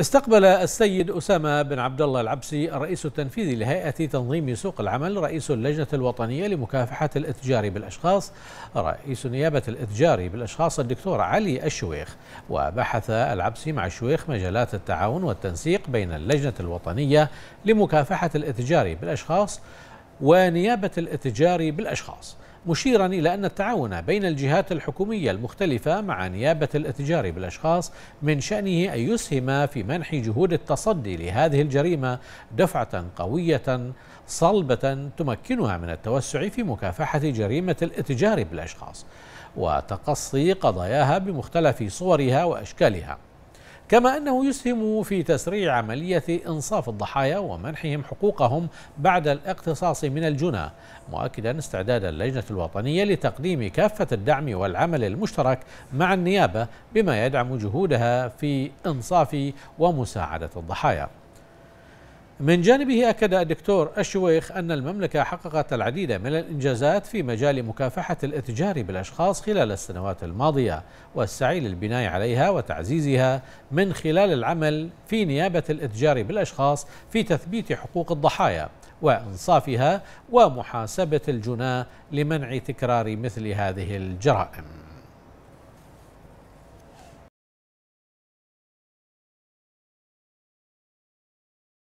استقبل السيد أسامة بن عبد الله العبسي الرئيس التنفيذي لهيئة تنظيم سوق العمل رئيس اللجنة الوطنية لمكافحة الاتجار بالأشخاص رئيس نيابة الاتجار بالأشخاص الدكتور علي الشويخ وبحث العبسي مع الشويخ مجالات التعاون والتنسيق بين اللجنة الوطنية لمكافحة الاتجار بالأشخاص ونيابة الاتجار بالأشخاص مشيرا إلى أن التعاون بين الجهات الحكومية المختلفة مع نيابة الاتجار بالأشخاص من شأنه أن يسهم في منح جهود التصدي لهذه الجريمة دفعة قوية صلبة تمكنها من التوسع في مكافحة جريمة الاتجار بالأشخاص وتقصي قضاياها بمختلف صورها وأشكالها كما أنه يسهم في تسريع عملية إنصاف الضحايا ومنحهم حقوقهم بعد الاقتصاص من الجنى مؤكدا استعداد اللجنة الوطنية لتقديم كافة الدعم والعمل المشترك مع النيابة بما يدعم جهودها في إنصاف ومساعدة الضحايا من جانبه أكد الدكتور الشويخ أن المملكة حققت العديد من الإنجازات في مجال مكافحة الاتجار بالأشخاص خلال السنوات الماضية والسعي للبناء عليها وتعزيزها من خلال العمل في نيابة الاتجار بالأشخاص في تثبيت حقوق الضحايا وإنصافها ومحاسبة الجناة لمنع تكرار مثل هذه الجرائم